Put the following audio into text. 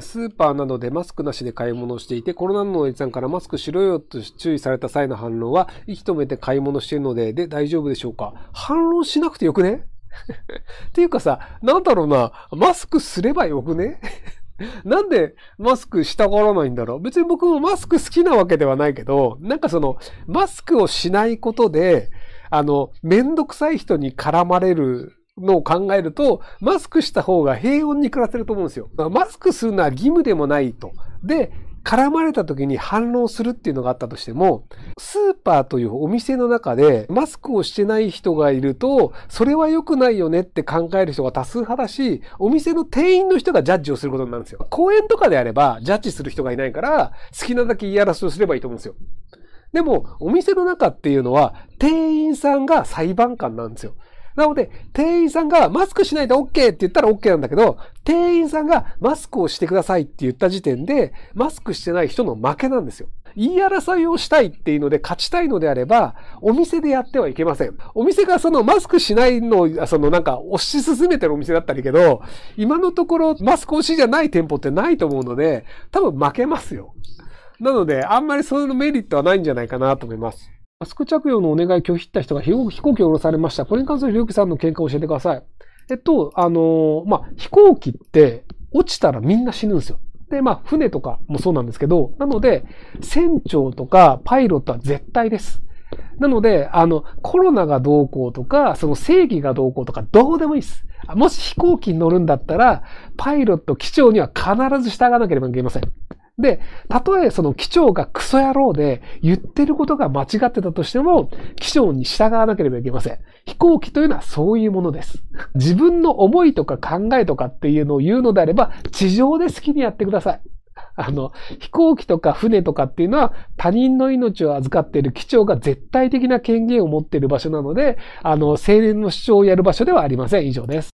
スーパーなどでマスクなしで買い物をしていて、コロナのおじさんからマスクしろよと注意された際の反論は、息止めて買い物してるので、で、大丈夫でしょうか反論しなくてよくね っていうかさ、なんだろうな、マスクすればよくね なんでマスクしたがらないんだろう別に僕もマスク好きなわけではないけど、なんかその、マスクをしないことで、あの、めんどくさい人に絡まれるのを考えると、マスクした方が平穏に暮らせると思うんですよ。マスクするのは義務でもないと。で、絡まれた時に反論するっていうのがあったとしても、スーパーというお店の中でマスクをしてない人がいると、それは良くないよねって考える人が多数派だし、お店の店員の人がジャッジをすることになるんですよ。公園とかであれば、ジャッジする人がいないから、好きなだけ言い争いをすればいいと思うんですよ。でも、お店の中っていうのは、店員さんが裁判官なんですよ。なので、店員さんがマスクしないで OK って言ったら OK なんだけど、店員さんがマスクをしてくださいって言った時点で、マスクしてない人の負けなんですよ。言い争いをしたいっていうので勝ちたいのであれば、お店でやってはいけません。お店がそのマスクしないのを、そのなんか推し進めてるお店だったりけど、今のところマスク推しじゃない店舗ってないと思うので、多分負けますよ。なので、あんまりそのメリットはないんじゃないかなと思います。マスク着用のお願い拒否った人が飛行機を降ろされました。これに関するリュウきさんの見解を教えてください。えっと、あのまあ、飛行機って落ちたらみんな死ぬんですよ。で、まあ、船とかもそうなんですけど、なので、船長とかパイロットは絶対です。なので、あの、コロナがどうこうとか、その正義がどうこうとか、どうでもいいです。もし飛行機に乗るんだったら、パイロット、機長には必ず従わなければいけません。で、たとえその機長がクソ野郎で言ってることが間違ってたとしても、機長に従わなければいけません。飛行機というのはそういうものです。自分の思いとか考えとかっていうのを言うのであれば、地上で好きにやってください。あの、飛行機とか船とかっていうのは他人の命を預かっている機長が絶対的な権限を持っている場所なので、あの、青年の主張をやる場所ではありません。以上です。